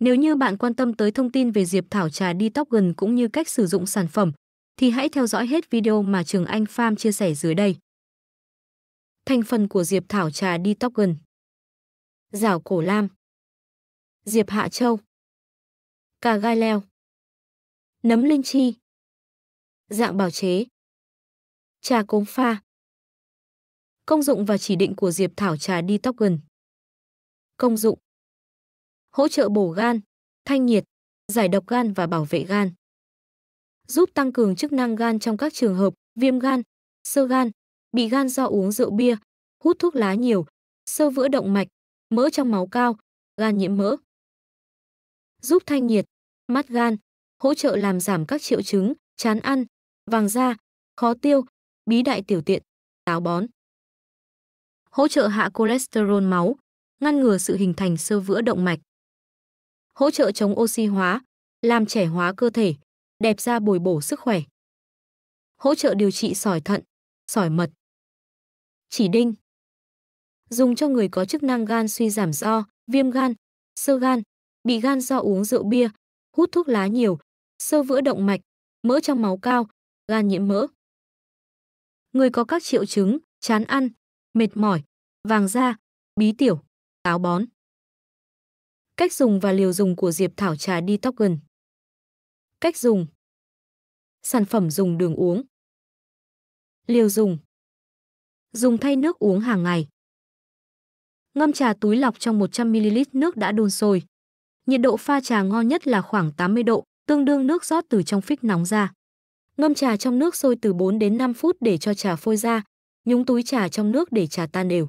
Nếu như bạn quan tâm tới thông tin về Diệp Thảo trà detox cũng như cách sử dụng sản phẩm, thì hãy theo dõi hết video mà Trường Anh Farm chia sẻ dưới đây. Thành phần của Diệp Thảo trà detox Giảo cổ lam Diệp hạ châu Cà gai leo Nấm linh chi Dạng bảo chế Trà cốm pha Công dụng và chỉ định của Diệp Thảo trà detox Công dụng hỗ trợ bổ gan, thanh nhiệt, giải độc gan và bảo vệ gan. Giúp tăng cường chức năng gan trong các trường hợp viêm gan, sơ gan, bị gan do uống rượu bia, hút thuốc lá nhiều, sơ vữa động mạch, mỡ trong máu cao, gan nhiễm mỡ. Giúp thanh nhiệt, mát gan, hỗ trợ làm giảm các triệu chứng chán ăn, vàng da, khó tiêu, bí đại tiểu tiện, táo bón. Hỗ trợ hạ cholesterol máu, ngăn ngừa sự hình thành sơ vữa động mạch hỗ trợ chống oxy hóa, làm trẻ hóa cơ thể, đẹp da bồi bổ sức khỏe. Hỗ trợ điều trị sỏi thận, sỏi mật. Chỉ đinh Dùng cho người có chức năng gan suy giảm do, viêm gan, sơ gan, bị gan do uống rượu bia, hút thuốc lá nhiều, sơ vữa động mạch, mỡ trong máu cao, gan nhiễm mỡ. Người có các triệu chứng, chán ăn, mệt mỏi, vàng da, bí tiểu, táo bón. Cách dùng và liều dùng của Diệp Thảo trà detox gần. Cách dùng. Sản phẩm dùng đường uống. Liều dùng. Dùng thay nước uống hàng ngày. Ngâm trà túi lọc trong 100ml nước đã đun sôi. Nhiệt độ pha trà ngon nhất là khoảng 80 độ, tương đương nước rót từ trong phích nóng ra. Ngâm trà trong nước sôi từ 4 đến 5 phút để cho trà phôi ra, nhúng túi trà trong nước để trà tan đều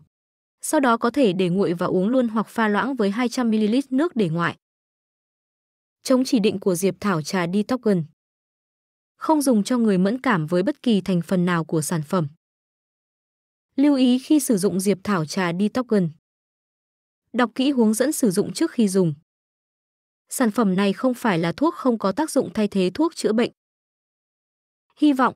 sau đó có thể để nguội và uống luôn hoặc pha loãng với 200ml nước để ngoại. Chống chỉ định của Diệp Thảo trà Detoxin Không dùng cho người mẫn cảm với bất kỳ thành phần nào của sản phẩm. Lưu ý khi sử dụng Diệp Thảo trà Detoxin Đọc kỹ hướng dẫn sử dụng trước khi dùng. Sản phẩm này không phải là thuốc không có tác dụng thay thế thuốc chữa bệnh. Hy vọng